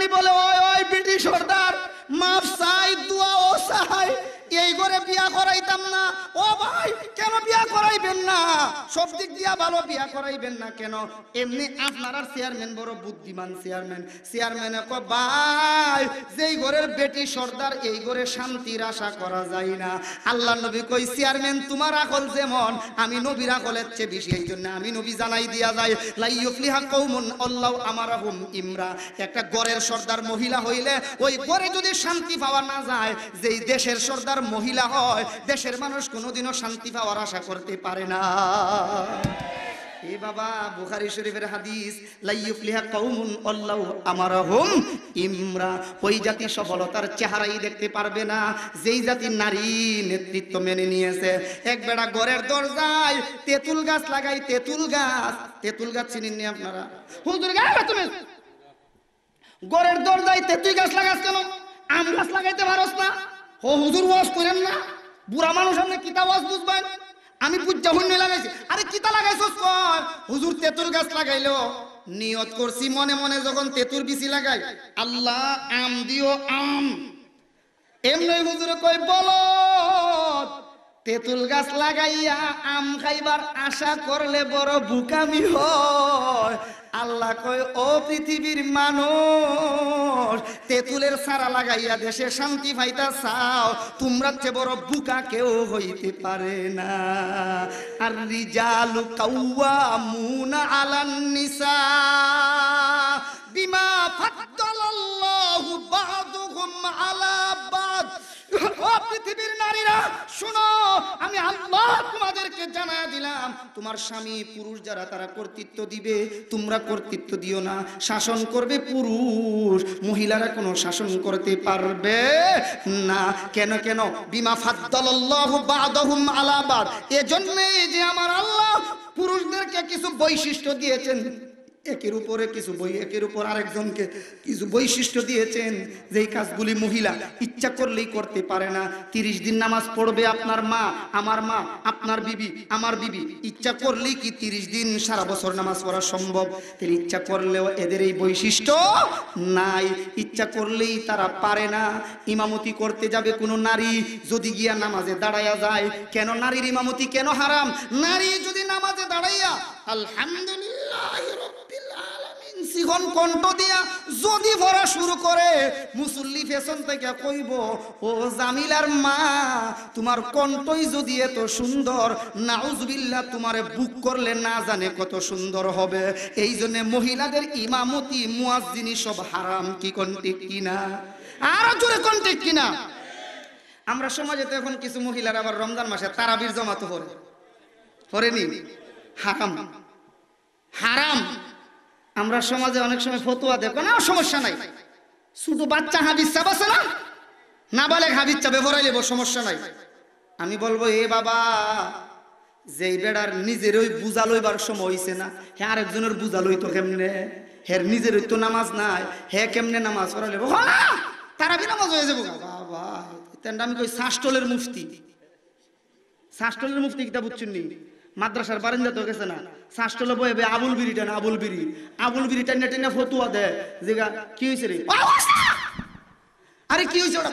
[SPEAKER 1] নি বলে ওই ওই বিটি সর্দার মাফ চাই দোয়া ও চাই এই করে বিয়া করাইতাম না ও ভাই কেন বিয়া করাইবেন না সব দিক দিয়া ভালো বিয়া করাইবেন না কেন এমনি আপনার চেয়ারম্যান বড় বুদ্ধিমান চেয়ারম্যান চেয়ারম্যান কো ভাই যেই ঘরের বেটি সর্দার এই ঘরে শান্তির আশা করা যায় না আল্লাহ নবী কই চেয়ারম্যান তোমার আকল যেমন আমি নবীর আকলের চেয়ে বেশি এই জন্য আমি নবী জানাই দিয়া যায় লাইয়ুফলিহা কৌমুন আল্লাহ আমার হুম ইমরা একটা ঘরের সর্দার মহিলা হইলে ওই ঘরে যদি শান্তি পাওয়া না যায় যেই দেশের সর্দার মহিলা হয় দেশের মানুষ মানুষ কোনোদিনও শান্তি পাওয়ার আশা করতে পারে না এ বাবা বুখারি শরীফের হাদিস লাইয়ুফলিহা কওমুন আল্লাহু আমারহুম ইমরা ওই জাতি সফলতার চেহারাই দেখতে পারবে না যেই জাতি নারী নেতৃত্ব মেনে নিয়েছে এক বেড়া ঘরের দরজায় তেতুল গাছ লাগাই তেতুল গাছ তেতুল গাছ নি আপনারা হুজুর গাছ তুমি ঘরের দরজায় তেতুল গাছ লাগাস কেন আম গাছ লাগাইতে পারোস না ও হুজুর ওয়াজ করেন না বুড়া মানুষ আপনি কিতা ওয়াজ বুঝবেন আমি পূজা হুন্নি লাগাইছি আরে কিতা লাগাইছো হুজুর তেতুর গাছ লাগাইলো নিয়ত করছি মনে মনে যখন তেতুর বিচি লাগাই আল্লাহ আম দিও আম এমনি হুজুরে কই বলো তেতুল গাছ লাগাইয়া আম খাইবার আশা করলে বড় বুকামি হয় আল্লাহ কয় ও পৃথিবীর মানুষ তেতুলের সারা লাগাইয়া দেশে শান্তি ভাইতা চাও তোমরা চেয়ে বড় বুকা কেউ হইতে পারে না আর রিজালু কাউয়া মুন আলান নিসা বিমা ফাদ্দালাল্লাহু বাদুহুম আলা পৃথিবীর নারীরা শোনো আমি আল্লাহ তোমাদেরকে জানায় দিলাম তোমার স্বামী পুরুষ যারা তারা কর্তৃত্ব দিবে তোমরা কর্তৃত্ব দিও না শাসন করবে পুরুষ মহিলারা কোনো শাসন করতে পারবে না কেন কেন বিমা ফাদ্দালাল্লাহু বাদাহুম আলা বাদ এজন্যই যে আমার আল্লাহ পুরুষদেরকে কিছু বৈশিষ্ট্য দিয়েছেন একের উপরে কিছু বই একের উপর আরেকজনকে কিছু বৈশিষ্ট্য দিয়েছেন যেই কাজগুলি মহিলা ইচ্ছা করলেই করতে পারে না তিরিশ দিন নামাজ পড়বে আপনার মা আমার মা আপনার বিবি আমার বিবি ইচ্ছা করলেই কি তিরিশ দিন সারা বছর নামাজ পড়া সম্ভব তিনি ইচ্ছা করলেও এদের এই বৈশিষ্ট্য নাই ইচ্ছা করলেই তারা পারে না ইমামতি করতে যাবে কোনো নারী যদি গিয়া নামাজে দাঁড়াইয়া যায় কেন নারীর ইমামতি কেন হারাম নারী যদি নামাজে দাঁড়াইয়া আলহামদুলিল্লাহ সিগন কণ্ঠ দিয়া যদি ভরা শুরু করে মুসল্লি ফেশন থেকে কইব ও জামিলার মা তোমার কণ্ঠই যদি এত সুন্দর নাউজবিল্লা তোমারে বুক করলে না জানে কত সুন্দর হবে এই জন্য মহিলাদের ইমামতি মুয়াজ্জিনি সব হারাম কি কন্টিক কিনা আর জোরে কণ্ঠে কিনা আমরা সমাজে তো এখন কিছু মহিলার আবার রমজান মাসে তারাবির জমাতো হরে নি হারাম হারাম আমরা সমাজে অনেক সময় ফতোয়া দেব না সমস্যা নাই শুধু বাচ্চা হাবিজ চাপ না না বলে হাবিজ চাপে ভরাই লেব সমস্যা নাই আমি বলবো এ বাবা যে বেড়ার নিজের ওই বুঝা লইবার সময় হইছে না হ্যাঁ আরেকজনের বুঝা লইতো কেমনে হের নিজের তো নামাজ নাই হে কেমনে নামাজ পড়ালে তারাবি নামাজ হয়ে যাবো বাবা আমি কই শাস্টলের মুফতি শাস্টলের মুফতি কিতা বুঝছেন মাদ্রাসার বারান্দা তো গেছে না শ্বাসটলে বয়ে বে আবুল বিড়ি টান আবুল বিড়ি আবুল বিড়ি টান টান ফতুয়া দেয় জিগা কি হইছে রে আরে কি হইছে ওটা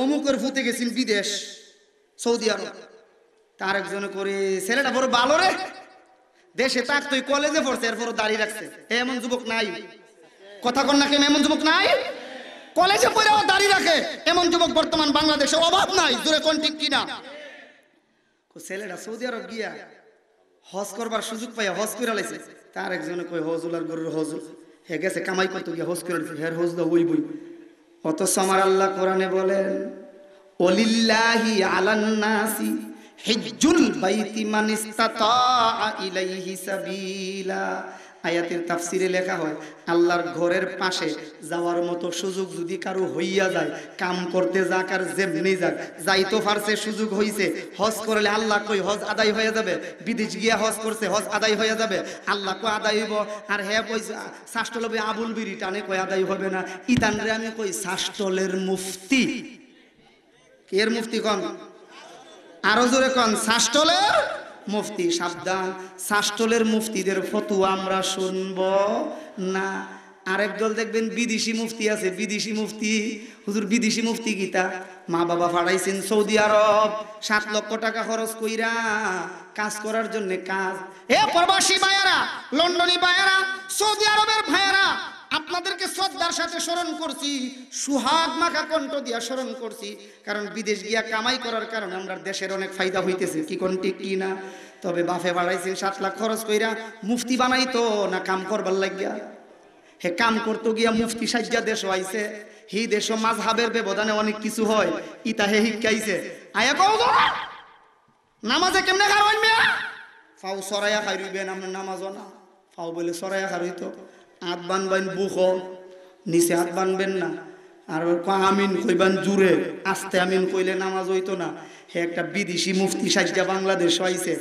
[SPEAKER 1] অমুকের ফুতে গেছিল বিদেশ সৌদি আরব তার একজনে করে ছেলেটা বড় ভালো রে দেশে তাক তুই কলেজে পড়ছে এরপর দাঁড়িয়ে রাখছে এমন যুবক নাই কথা কন না কেন এমন যুবক নাই কলেজে পড়েও দাঁড়িয়ে রাখে এমন যুবক বর্তমান বাংলাদেশে অভাব নাই দূরে কোন ঠিক কিনা ছেলেটা সৌদি আরব গিয়া হজ করবার সুযোগ পাইয়া হজ করে লাইছে তার একজনে কই হজুলার গরুর হজুল হে গেছে কামাই করতে গিয়া হজ করে হের হজ দাও ওই বই অত সমার আল্লাহ কোরআনে বলেন অলিল্লাহি আলান্নাসি হিজুল বাইতি মানিস্তাতা ইলাইহি সাবিলা আয়াতের তাফসিরে লেখা হয় আল্লাহর ঘরের পাশে যাওয়ার মতো সুযোগ যদি কারো হইয়া যায় কাম করতে যাক আর যেমনি যাক যাই তো পারছে সুযোগ হইছে হজ করলে আল্লাহ কই হজ আদায় হয়ে যাবে বিদেশ গিয়া হজ করছে হজ আদায় হয়ে যাবে আল্লাহ কো আদায় হইব আর হ্যাঁ কই শাষ্টলবে আবুল বিড়ি টানে কই আদায় হবে না ইতানরে আমি কই শাস্তলের মুফতি এর মুফতি কন আরো জোরে কন শাষ্টলের মুফতি সাবধান শাসটলের মুফতিদের ফটো আমরা শুনব না আরেক দল দেখবেন বিদেশি মুফতি আছে বিদেশি মুফতি হুজুর বিদেশি মুফতি গীতা মা বাবা ফাড়াইছেন সৌদি আরব সাত লক্ষ টাকা খরচ কইরা কাজ করার জন্য কাজ এ প্রবাসী ভাইয়ারা লন্ডনী ভাইয়ারা সৌদি আরবের ভাইয়ারা আপনাদেরকে শ্রদ্ধার সাথে স্মরণ করছি সুহাগ মাখা কণ্ঠ দিয়া স্মরণ করছি কারণ বিদেশ গিয়া কামাই করার কারণে আমরা দেশের অনেক ফায়দা হইতেছে কি কোনটি কি না তবে বাফে বাড়াইছেন সাত লাখ খরচ কইরা মুফতি বানাইতো না কাম করবার লাগিয়া হে কাম করতো গিয়া মুফতি সাজ্জা দেশ আইছে হি দেশ মাঝহাবের ব্যবধানে অনেক কিছু হয় ইতা হে হিকাইছে আয়া কও নামাজে কেমনে খারাপ ফাও সরায়া খাইবেন আপনার নামাজও না ফাও বলে সরায়া খারইতো হাত বানবেন বুক নিচে হাত বানবেন না আর আমিন কইবান জুড়ে আস্তে আমিন কইলে নামাজ হইতো না হে একটা বিদেশি মুফতি সাজটা বাংলাদেশ হইছে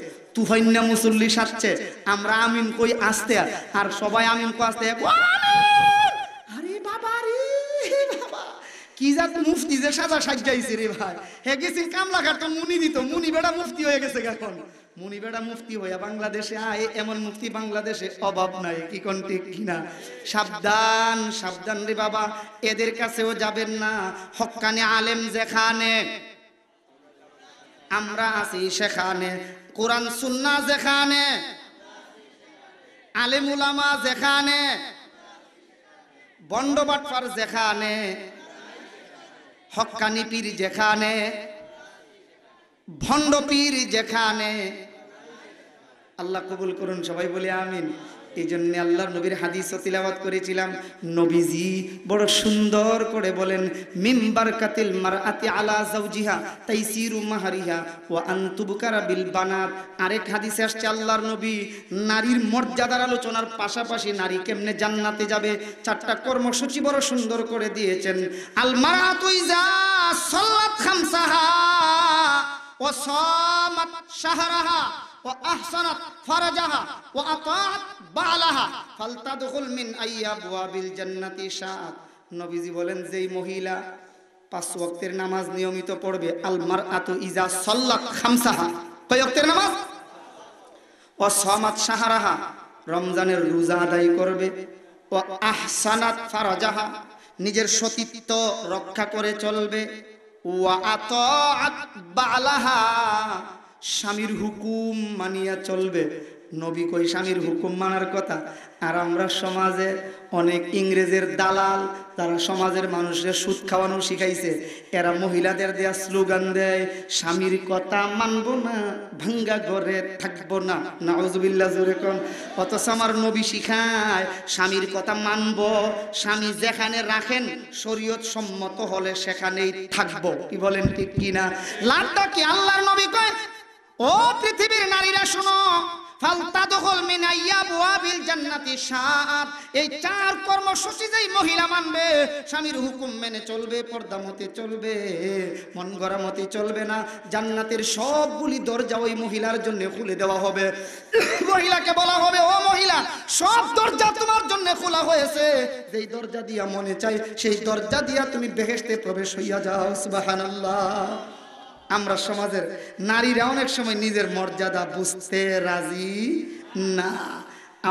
[SPEAKER 1] না মুসল্লি সাজছে আমরা আমিন কই আস্তে আর সবাই আমিন কই আস্তে আরে বাবা রে বাবা কি জাত মুফতি যে সাজা সাজ্জাইছে রে ভাই হে গেছে কামলা তো মুনি দিত মুনি বেড়া মুফতি হয়ে গেছে এখন মনিবেড়া মুফতি হইয়া বাংলাদেশে আয় এমন মুফতি বাংলাদেশে অভাব নাই কি কোন ঠিক কিনা সাবধান সাবধান রে বাবা এদের কাছেও যাবেন না হকানে আলেম যেখানে আমরা আছি সেখানে কোরআন সুন্না যেখানে আলেম উলামা যেখানে বন্ডবাটপার যেখানে হক্কানি পীর যেখানে ভণ্ডপীর যেখানে আল্লাহ কবুল করুন সবাই বলে আমিন এই জন্য আল্লাহ নবীর হাদিস তিলাবাত করেছিলাম নবীজি বড় সুন্দর করে বলেন মিম্বার কাতিল মার আতি আলা জাউজিহা তাই সিরু মাহারিহা ও আন্তুবুকারা বিল বানাত আরেক হাদিসে আসছে আল্লাহর নবী নারীর মর্যাদার আলোচনার পাশাপাশি নারী কেমনে জান্নাতে যাবে চারটা কর্মসূচি বড় সুন্দর করে দিয়েছেন আলমারা তুই যা সল্লাত খামসাহা وصامت شهرها وأحسنت فرجها وأطاعت بعلها فلتدخل من أي أبواب الجنة شاءت নবীজি বলেন যেই মহিলা পাঁচ ওয়াক্তের নামাজ নিয়মিত পড়বে আল আতু ইজা সাল্লাত খামসাহা কয় ওয়াক্তের নামাজ ও সামাত সাহারাহা রমজানের রোজা আদায় করবে ও আহসানাত ফারাজাহা নিজের সতীত্ব রক্ষা করে চলবে স্বামীর হুকুম মানিয়া চলবে নবী কই স্বামীর হুকুম মানার কথা আর আমরা সমাজে অনেক ইংরেজের দালাল তারা সমাজের মানুষদের সুদ খাওয়ানো শিখাইছে এরা মহিলাদের দেয়া স্লোগান দেয় স্বামীর কথা মানব না ভাঙ্গা ঘরে থাকবো না নাউজবিল্লা জোরে কম অথচ আমার নবী শিখায় স্বামীর কথা মানব স্বামী যেখানে রাখেন শরীয়ত সম্মত হলে সেখানেই থাকবো কি বলেন ঠিক কিনা লাভটা কি আল্লাহর নবী কয় ও পৃথিবীর নারীরা শোনো এই চার যেই মহিলা মানবে স্বামীর হুকুম মেনে চলবে চলবে মন চলবে না জান্নাতের সবগুলি দরজা ওই মহিলার জন্য খুলে দেওয়া হবে মহিলাকে বলা হবে ও মহিলা সব দরজা তোমার জন্য খোলা হয়েছে যেই দরজা দিয়া মনে চাই সেই দরজা দিয়া তুমি বেহেশতে প্রবেশ হইয়া যাও সুবহানাল্লাহ আমরা সমাজের নারীরা অনেক সময় নিজের মর্যাদা বুঝতে রাজি না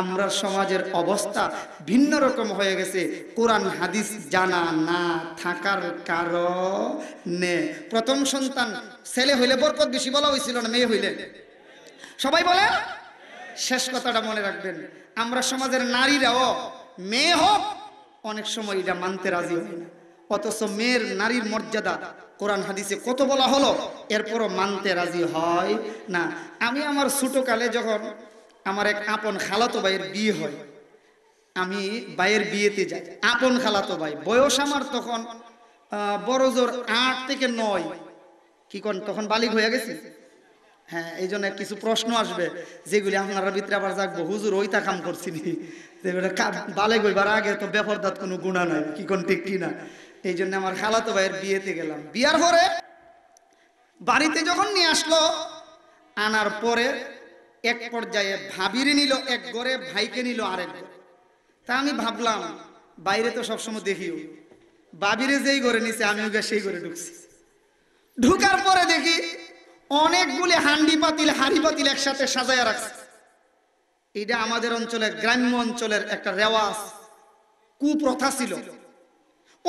[SPEAKER 1] আমরা সমাজের অবস্থা ভিন্ন রকম হয়ে গেছে কোরআন হাদিস জানা না থাকার কারণে প্রথম সন্তান ছেলে হইলে বরকত বেশি বলা হয়েছিল না মেয়ে হইলে সবাই বলে শেষ কথাটা মনে রাখবেন আমরা সমাজের নারীরাও মেয়ে হোক অনেক সময় এটা মানতে রাজি হয় না অথচ মেয়ের নারীর মর্যাদা কোরআন হাদিসে কত বলা হলো এরপরও মানতে রাজি হয় না আমি আমার ছোটোকালে যখন আমার এক আপন খালাতো ভাইয়ের বিয়ে হয় আমি ভাইয়ের বিয়েতে যাই আপন খালাতো ভাই বয়স আমার তখন বড় জোর আট থেকে নয় কি কন তখন বালিক হয়ে গেছে হ্যাঁ এই জন্য কিছু প্রশ্ন আসবে যেগুলি আপনারা ভিতরে আবার যাকবো হুজুর ওই তাকাম করছিনি বালে গইবার আগে তো দাঁত কোনো গুণা নাই কি কোন ঠিক কি না এই জন্য আমার খালাতো ভাইয়ের বিয়েতে গেলাম বিয়ার পরে বাড়িতে যখন নিয়ে আসলো আনার পরে এক পর্যায়ে ভাবিরে নিল এক ঘরে ভাইকে নিল আরেক তা আমি ভাবলাম বাইরে তো সবসময় দেখিও বাবিরে যেই ঘরে নিছে আমি ওকে সেই ঘরে ঢুকছি ঢুকার পরে দেখি অনেকগুলি হান্ডি পাতিল হাড়ি পাতিল একসাথে সাজায় রাখছে এটা আমাদের অঞ্চলের গ্রাম্য অঞ্চলের একটা রেওয়াজ কুপ্রথা ছিল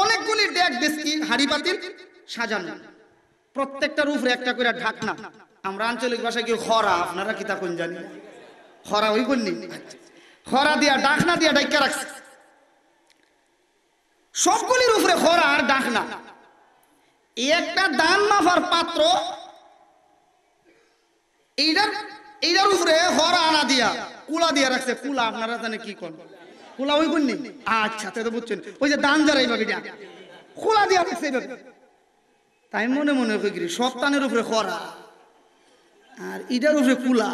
[SPEAKER 1] অনেকগুলি ডেক ডেস্কি হাড়ি পাতিল সাজানো প্রত্যেকটা উপরে একটা করে ঢাকনা আমরা আঞ্চলিক ভাষায় কি হরা আপনারা কি কোন জানি হরা ওই বললি হরা আচ্ছা। দিয়া ডাকনা দিয়া ডাইকা রাখছে সবগুলির উপরে হরা আর ডাকনা একটা দান মাফার পাত্র এইটার এইটার উপরে হরা আনা দিয়া কুলা দিয়া রাখছে কুলা আপনারা জানে কি করবেন খোলা ওই আচ্ছা তাই তো বুঝছেন ওই যে দান যারা এইভাবে খোলা তাই মনে মনে উপরে খরা আর ইডার উপরে কুলা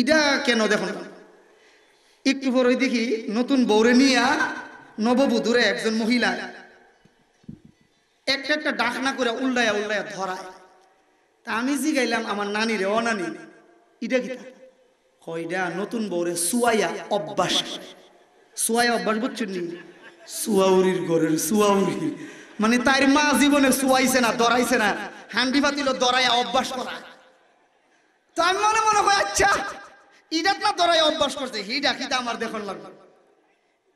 [SPEAKER 1] ইডা কেন দেখুন একটু দেখি নতুন বৌরে নিয়া নববধূরে একজন মহিলা একটা একটা ডাকনা করে উল্লায় উল্লায় ধরায় তা আমি জিগাইলাম আমার নানি রে অনানি ইটা কি কইডা নতুন বৌরে সুয়াইয়া অভ্যাস সুয়াই অভ্যাস নি সুয়াউরির সুয়াউরি মানে তার মা জীবনে সুয়াইছে না দরাইছে না দরাইয়া অভ্যাস করা তো মনে মনে হয় আচ্ছা না দরাই অভ্যাস করছে হিডা আমার দেখুন লাগলো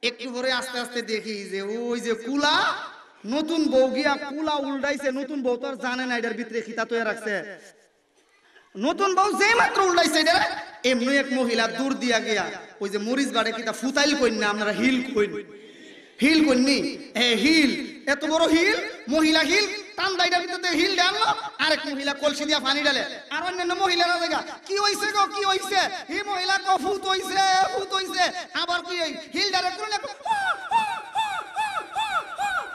[SPEAKER 1] একটু পরে আস্তে আস্তে দেখি যে ওই যে কুলা নতুন বউ গিয়া কুলা উল্টাইছে নতুন বউ তো আর জানে না এটার ভিতরে খিতা তৈরি রাখছে নতুন বউ যে মাত্র উল্লাইছে এটা এমনি এক মহিলা দূর দিয়া গিয়া ওই যে মরিচ বাড়ে কিটা ফুতাইল কইন না আপনারা হিল কইন হিল কইননি এ হিল এত বড় হিল মহিলা হিল টান দাইটার ভিতরে হিল ডাললো আরেক মহিলা কলসি দিয়া পানি ডালে আর অন্যান্য মহিলারা জায়গা কি হইছে গো কি হইছে হি মহিলা কফুত হইছে ফুত হইছে আবার কি হিল ডালে কোন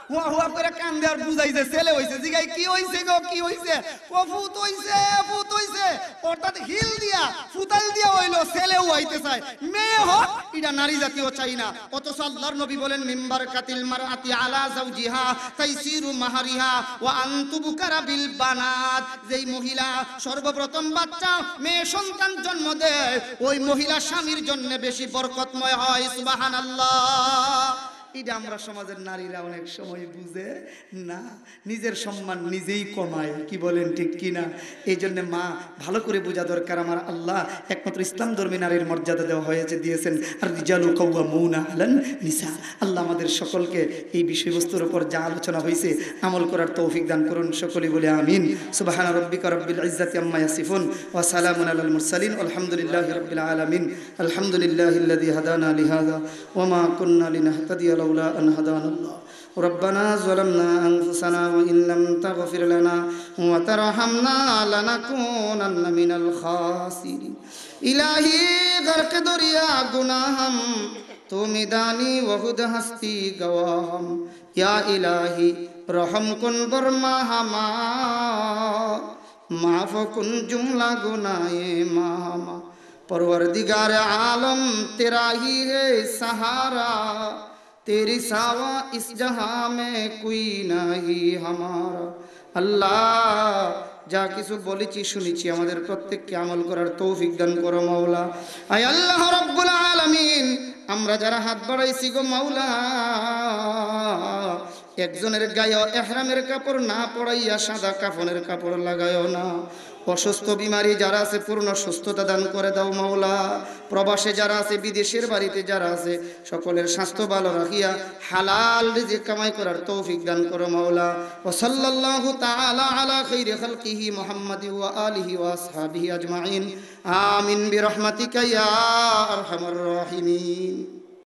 [SPEAKER 1] হুয়া হুয়া করে কান দেওয়ার বুঝাইছে ছেলে হইছে জিগাই কি হইছে গো কি হইছে ও ফুত হইছে ফুত হইছে অর্থাৎ হিল দিয়া ফুতাল দিয়া হইলো ছেলে হইতে চায় মেয়ে হোক এটা নারী জাতীয় চাই না অত সাল্লার নবী বলেন মিম্বার কাতিল মারাতি আলা জাউজিহা তাইসিরু মাহারিহা ওয়া আনতুবুকারা বিল বানাত যেই মহিলা সর্বপ্রথম বাচ্চা মেয়ে সন্তান জন্ম দেয় ওই মহিলা স্বামীর জন্য বেশি বরকতময় হয় সুবহানাল্লাহ এটা আমরা সমাজের নারীরা অনেক সময় বুঝে না নিজের সম্মান নিজেই কমায় কি বলেন ঠিক কি না এই জন্যে মা ভালো করে বোঝা দরকার আমার আল্লাহ একমাত্র ইসলাম ধর্মী নারীর মর্যাদা দেওয়া হয়েছে দিয়েছেন আর রিজালু কৌয়া মৌনা আলেন নিসা আল্লাহ আমাদের সকলকে এই বিষয়বস্তুর ওপর যা আলোচনা হয়েছে আমল করার তৌফিক দান করুন সকলে বলে আমিন সুবাহান রব্বিক রব্বিল ইজ্জাতি আম্মা ইয়াসিফুন ওয়া সালামুন আলাল মুরসালিন আলহামদুলিল্লাহি রাব্বিল আলামিন আলহামদুলিল্লাহিল্লাযী হাদানা লিহাযা ওয়া মা কুন্না লিনাহতাদিয়া لولا أن هدانا الله ربنا ظلمنا أنفسنا وإن لم تغفر لنا وترحمنا لنكونن من الخاسرين إلهي غرق دریا گناہ ہم تو میدانی وحد ہستی گواہ ہم یا الہی رحم کن برما ہما معاف کن جملہ گناہ ما ہما پروردگار عالم تیرا ہی ہے سہارا तेरी सावा इस जहां में कोई नहीं हमारा अल्लाह যা কিছু বলেছি শুনেছি আমাদের প্রত্যেককে আমল করার তৌফিক দান করো মাওলা আয় আল্লাহ রব্বুল আলামিন আমরা যারা হাত বাড়াইছি গো মাওলা একজনের গায়ে এহরামের কাপড় না পরাইয়া সাদা কাফনের কাপড় লাগায়ও না অসুস্থ বিমারি যারা আছে পূর্ণ সুস্থতা দান করে দাও মাওলা প্রবাসে যারা আছে বিদেশের বাড়িতে যারা আছে সকলের স্বাস্থ্য ভালো রাখিয়া হালাল রিজিক কামাই করার তৌফিক দান করো মাওলা ও সাল্লাল্লাহু তাআলা আলা খাইরি খালকিহি মুহাম্মাদি ওয়া আলিহি ওয়া আসহাবিহি আজমাইন আমিন বিরহমাতিকা ইয়া আরহামার রাহিমিন